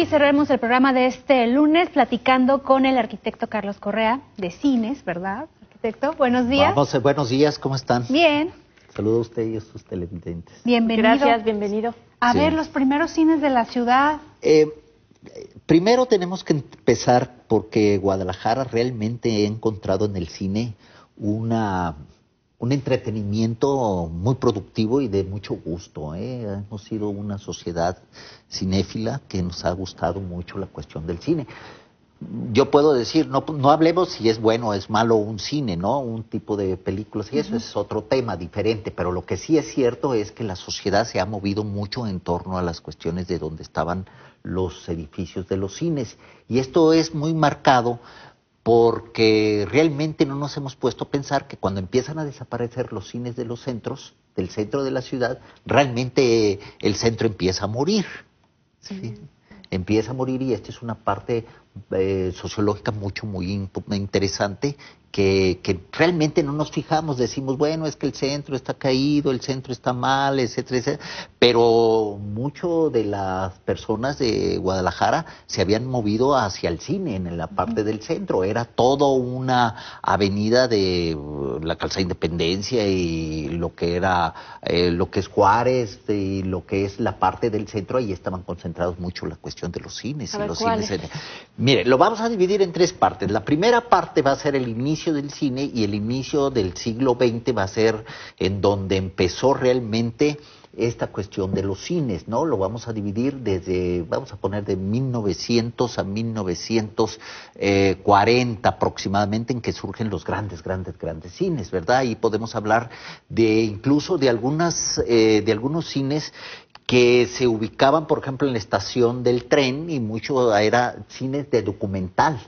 Y cerremos el programa de este lunes platicando con el arquitecto Carlos Correa de Cines, ¿verdad? Arquitecto, buenos días. Eh, buenos días, ¿cómo están? Bien. Saludo a usted y a sus televidentes. Bienvenido. Gracias, bienvenido. A ver, los primeros cines de la ciudad. Eh, eh, primero tenemos que empezar porque Guadalajara realmente ha encontrado en el cine una un entretenimiento muy productivo y de mucho gusto. ¿eh? Hemos sido una sociedad cinéfila que nos ha gustado mucho la cuestión del cine. Yo puedo decir, no, no hablemos si es bueno o es malo un cine, ¿no? Un tipo de películas, y eso es otro tema diferente, pero lo que sí es cierto es que la sociedad se ha movido mucho en torno a las cuestiones de dónde estaban los edificios de los cines. Y esto es muy marcado porque realmente no nos hemos puesto a pensar que cuando empiezan a desaparecer los cines de los centros, del centro de la ciudad, realmente el centro empieza a morir. ¿sí? empieza a morir y esta es una parte eh, sociológica mucho, muy interesante que, realmente no nos fijamos, decimos, bueno, es que el centro está caído, el centro está mal, etcétera, etcétera, pero mucho de las personas de Guadalajara se habían movido hacia el cine en la parte del centro, era toda una avenida de la calza Independencia y lo que era eh, lo que es Juárez y lo que es la parte del centro, ahí estaban concentrados mucho la cuestión de los cines. y los cines Mire, lo vamos a dividir en tres partes. La primera parte va a ser el inicio del cine y el inicio del siglo XX va a ser en donde empezó realmente esta cuestión de los cines, ¿no? Lo vamos a dividir desde, vamos a poner de 1900 a 1940 eh, aproximadamente, en que surgen los grandes, grandes, grandes cines, ¿verdad? Y podemos hablar de incluso de algunas, eh, de algunos cines que se ubicaban, por ejemplo, en la estación del tren y mucho era cines de documental,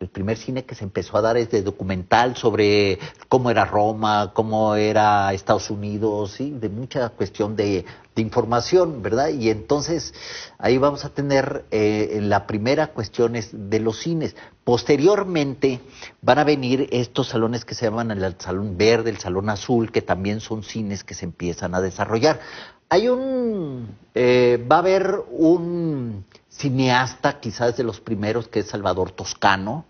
el primer cine que se empezó a dar es de documental sobre cómo era Roma, cómo era Estados Unidos, ¿sí? de mucha cuestión de, información, ¿verdad? Y entonces ahí vamos a tener eh, la primera cuestión es de los cines. Posteriormente van a venir estos salones que se llaman el Salón Verde, el Salón Azul, que también son cines que se empiezan a desarrollar. Hay un, eh, va a haber un cineasta quizás de los primeros que es Salvador Toscano,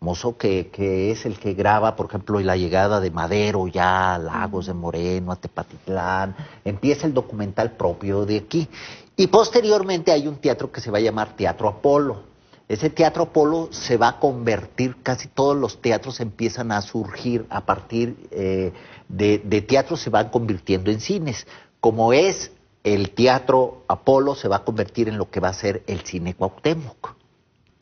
mozo que, que, es el que graba, por ejemplo, la llegada de Madero ya Lagos de Moreno, a Tepatitlán, empieza el documental propio de aquí. Y posteriormente hay un teatro que se va a llamar Teatro Apolo. Ese teatro Apolo se va a convertir, casi todos los teatros empiezan a surgir a partir eh, de, de teatros, se van convirtiendo en cines. Como es el teatro Apolo se va a convertir en lo que va a ser el cine Cuauhtémoc,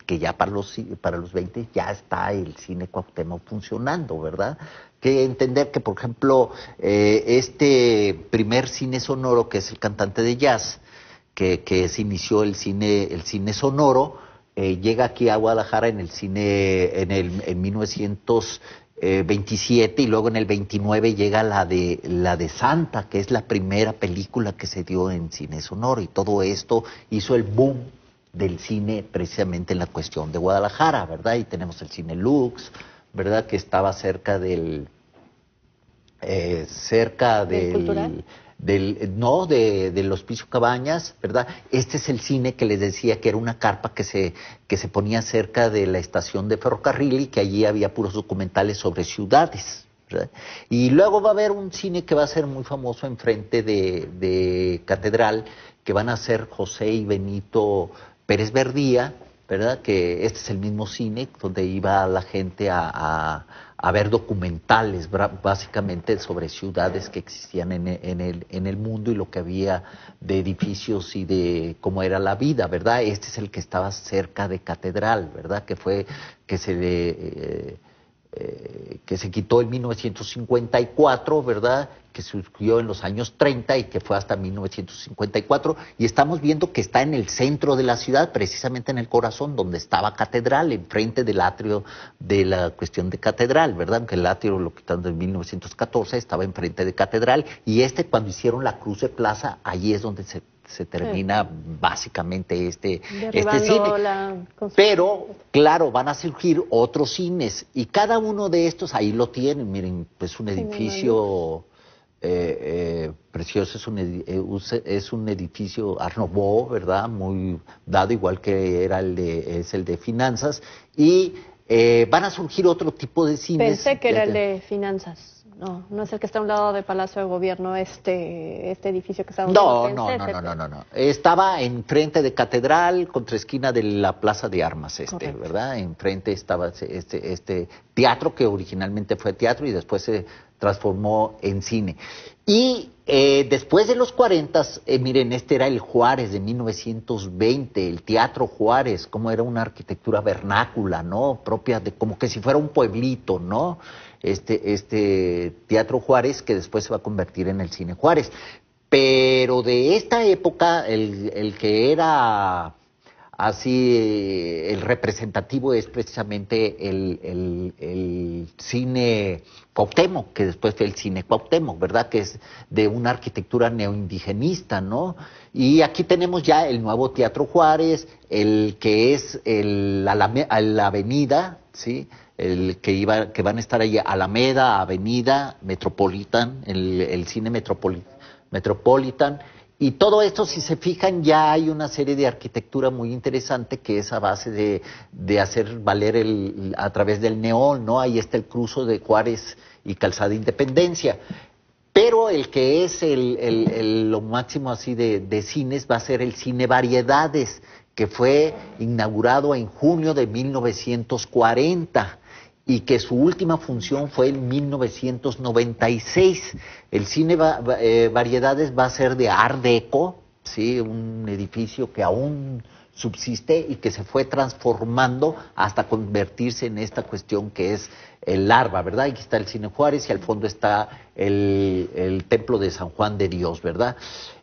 que ya para los, para los 20 ya está el cine Cuauhtémoc funcionando, ¿verdad? Que entender que, por ejemplo, eh, este primer cine sonoro, que es el cantante de jazz, que, que se inició el cine, el cine sonoro, eh, llega aquí a Guadalajara en el cine en el en 1900 27 eh, y luego en el 29 llega la de, la de Santa, que es la primera película que se dio en cine sonoro y todo esto hizo el boom del cine precisamente en la cuestión de Guadalajara, ¿verdad? Y tenemos el cine Lux, ¿verdad? Que estaba cerca del... Eh, cerca del del, eh, no, de, los cabañas, ¿verdad? Este es el cine que les decía que era una carpa que se, que se ponía cerca de la estación de ferrocarril y que allí había puros documentales sobre ciudades. Y luego va a haber un cine que va a ser muy famoso enfrente de, de Catedral, que van a ser José y Benito Pérez Verdía, ¿verdad? Que este es el mismo cine donde iba la gente a a ver documentales básicamente sobre ciudades que existían e, en, el, en el mundo y lo que había de edificios y de cómo era la vida, ¿verdad? Este es el que estaba cerca de Catedral, ¿verdad? Que fue, que se eh, eh, que se quitó en 1954, ¿verdad? Que surgió en los años 30 y que fue hasta 1954. Y estamos viendo que está en el centro de la ciudad, precisamente en el corazón, donde estaba Catedral, enfrente del atrio de la cuestión de Catedral, ¿verdad? Aunque el atrio lo quitaron en 1914, estaba enfrente de Catedral. Y este, cuando hicieron la cruz de plaza, allí es donde se se termina básicamente este, este cine. Pero, claro, van a surgir otros cines y cada uno de estos ahí lo tienen. Miren, pues un edificio eh, eh, precioso, es un, eh, es un edificio Arnobó, ¿verdad? Muy dado, igual que era el de, es el de finanzas. Y van a surgir otro tipo de cines. Pensé que era el de finanzas no, no es el que está a un lado del Palacio de Gobierno, este, este edificio que está a No, no, no, no, no, no. Estaba enfrente de Catedral, contra esquina de la Plaza de Armas, este, ¿verdad? Enfrente estaba este, este teatro que originalmente fue teatro y después se transformó en cine. Y eh, después de los 40, eh, miren, este era el Juárez de 1920, el Teatro Juárez, como era una arquitectura vernácula, ¿no? Propia de, como que si fuera un pueblito, ¿no? Este, este Teatro Juárez que después se va a convertir en el Cine Juárez. Pero de esta época, el que era Así el representativo es precisamente el, el, cine Cuauhtémoc, que después fue el cine Cuauhtémoc, ¿verdad? Que es de una arquitectura neoindigenista, ¿no? Y aquí tenemos ya el nuevo Teatro Juárez, el que es el, la, avenida, ¿sí? el que iba, que van a estar ahí, Alameda, Avenida, Metropolitan, el, cine Metropolitan y todo esto, si se fijan, ya hay una serie de arquitectura muy interesante que es a base de, hacer valer el, a través del neón, ¿no? Ahí está el cruzo de Juárez y Calzada Independencia. Pero el que es lo máximo así de, de cines va a ser el cine variedades, que fue inaugurado en junio de 1940 y que su última función fue en 1996. El cine eh, Variedades va a ser de ardeco, ¿sí? un edificio que aún subsiste y que se fue transformando hasta convertirse en esta cuestión que es el larva, ¿verdad? Aquí está el Cine Juárez y al fondo está el Templo de San Juan de Dios, ¿verdad?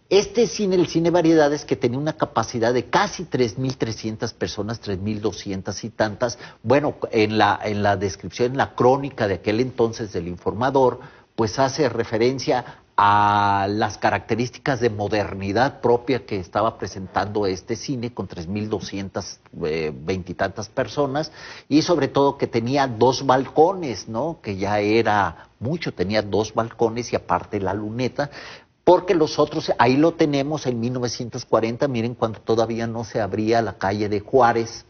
Este cine, el cine variedades, que tenía una capacidad de casi 3.300 personas, 3.200 y tantas, bueno, en la, en la descripción, en la crónica de aquel entonces del informador, pues hace referencia a las características de modernidad propia que estaba presentando este cine con 3.220 y tantas personas y sobre todo que tenía dos balcones, ¿no? Que ya era mucho, tenía dos balcones y aparte la luneta porque los otros, ahí lo tenemos en 1940, miren cuando todavía no se abría la calle de Juárez,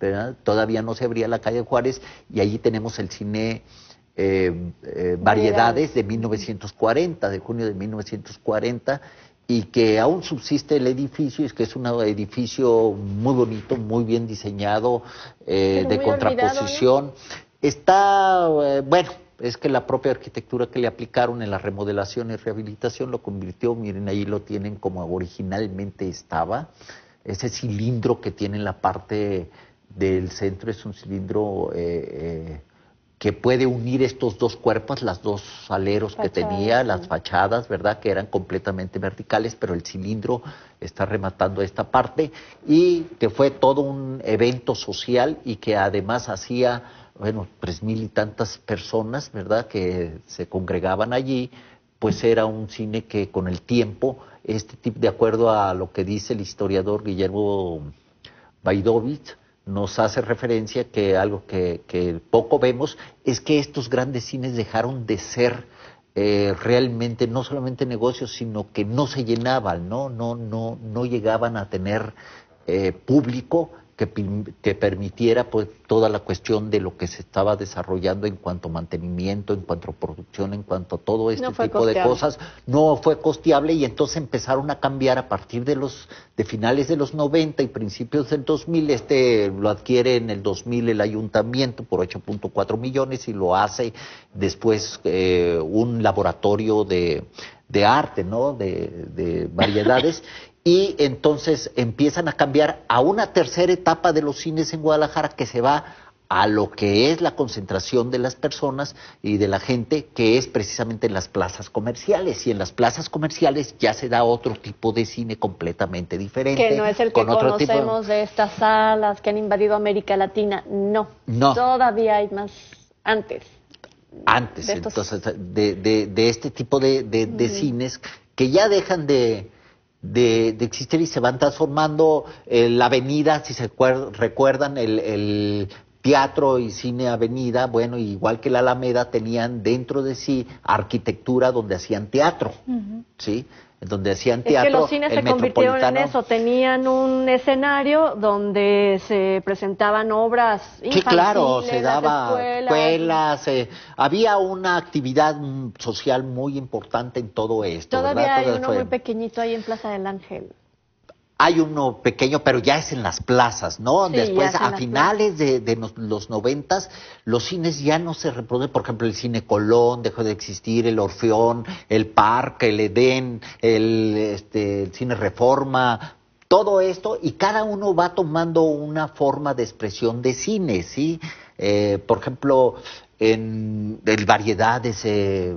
¿verdad? todavía no se abría la calle de Juárez, y allí tenemos el cine eh, eh, Variedades de 1940, de junio de 1940, y que aún subsiste el edificio, es que es un edificio muy bonito, muy bien diseñado, eh, de contraposición. Está, bueno, es que la propia arquitectura que le aplicaron en la remodelación y rehabilitación lo convirtió, miren, ahí lo tienen como originalmente estaba, ese cilindro que tiene en la parte del centro es un cilindro eh, eh, que puede unir estos dos cuerpos, las dos aleros que tenía, las fachadas, ¿verdad? Que eran completamente verticales, pero el cilindro está rematando esta parte y que fue todo un evento social y que además hacía bueno, tres mil y tantas personas, ¿verdad?, que se congregaban allí, pues era un cine que con el tiempo, este tipo, de acuerdo a lo que dice el historiador Guillermo Baidovich, nos hace referencia que algo que, poco vemos es que estos grandes cines dejaron de ser eh, realmente no solamente negocios, sino que no se llenaban, no, no, no, no llegaban a tener eh, público que, permitiera pues, toda la cuestión de lo que se estaba desarrollando en cuanto a mantenimiento, en cuanto a producción, en cuanto a todo este tipo de cosas, no fue costeable y entonces empezaron a cambiar a partir de los de finales de los 90 y principios del 2000, este lo adquiere en el 2000 el ayuntamiento por 8.4 millones y lo hace después eh, un laboratorio de, arte, ¿no? de variedades. y entonces empiezan a cambiar a una tercera etapa de los cines en Guadalajara que se va a lo que es la concentración de las personas y de la gente, que es precisamente en las plazas comerciales. Y en las plazas comerciales ya se da otro tipo de cine completamente diferente. Que no es el que conocemos de estas salas que han invadido América Latina. No. Todavía hay más antes. Antes, entonces, de, este tipo de, cines que ya dejan de de, existir y se van transformando eh, la avenida, si se recuerdan, el, teatro y cine avenida, bueno, igual que la Alameda, tenían dentro de sí arquitectura donde hacían teatro, ¿sí? donde hacían teatro. Es los cines se convirtieron en eso, tenían un escenario donde se presentaban obras infantiles, sí, claro, se daba escuelas, eh, había una actividad social muy importante en todo esto. Todavía hay uno muy pequeñito ahí en Plaza del Ángel. Hay uno pequeño, pero ya es en las plazas, ¿no? Después, a finales de, los noventas, los cines ya no se reproducen. Por ejemplo, el Cine Colón dejó de existir, el Orfeón, el Parque, el Edén, el, este, Cine Reforma, todo esto, y cada uno va tomando una forma de expresión de cine, ¿sí? Eh, por ejemplo, en el Variedades se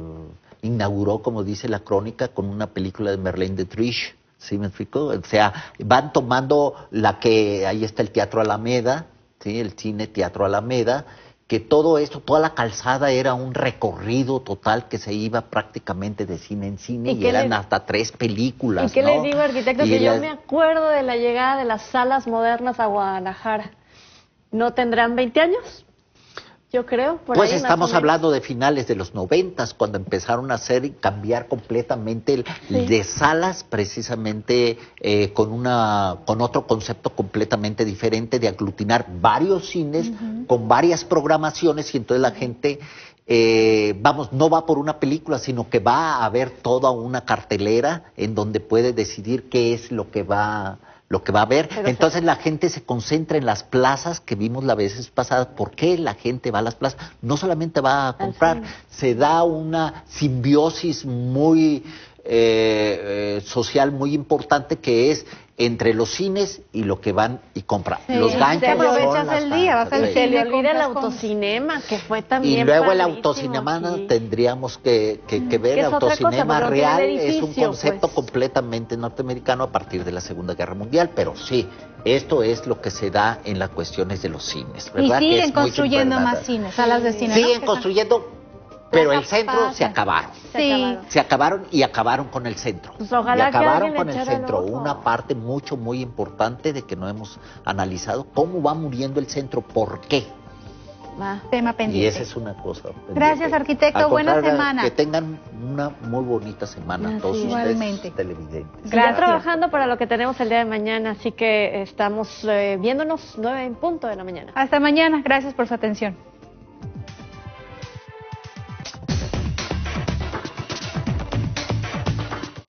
inauguró, como dice la crónica, con una película de Merlín de Trish ¿sí me explico? O sea, van tomando la que, ahí está el Teatro Alameda, ¿sí? El cine Teatro Alameda, que todo esto, toda la calzada era un recorrido total que se iba prácticamente de cine en cine y, eran hasta tres películas. ¿Y qué les digo, arquitecto? que yo me acuerdo de la llegada de las salas modernas a Guadalajara. ¿No tendrán 20 años? creo. pues estamos hablando de finales de los noventas, cuando empezaron a hacer y cambiar completamente el, de salas, precisamente eh, con una con otro concepto completamente diferente de aglutinar varios cines con varias programaciones y entonces la gente eh, vamos, no va por una película, sino que va a ver toda una cartelera en donde puede decidir qué es lo que va lo que va a haber. Entonces la gente se concentra en las plazas que vimos la veces pasada. ¿Por qué la gente va a las plazas? No solamente va a ah, comprar, se da una simbiosis muy eh, eh, social muy importante que es entre los cines y lo que van y compran. los ganchos. aprovechas el día, vas al Se le olvida el autocinema, que fue también. Y luego el autocinema tendríamos que, mm. ver. El autocinema real es un pues. concepto completamente norteamericano a partir de la Segunda Guerra Mundial, pero sí, esto es lo que se da en las cuestiones de los cines. ¿verdad? Y siguen construyendo más cines, salas de cine. Siguen construyendo pero el centro se acabaron. Sí. Se acabaron y acabaron con el centro. Pues ojalá y acabaron con el centro. Una parte mucho, muy importante de que no hemos analizado cómo va muriendo el centro, por qué. tema pendiente. Y esa es una cosa. Gracias, arquitecto. Buena semana. Que tengan una muy bonita semana todos ustedes televidentes. Gracias. Ya trabajando para lo que tenemos el día de mañana, así que estamos eh, viéndonos nueve en punto de la mañana. Hasta mañana. Gracias por su atención.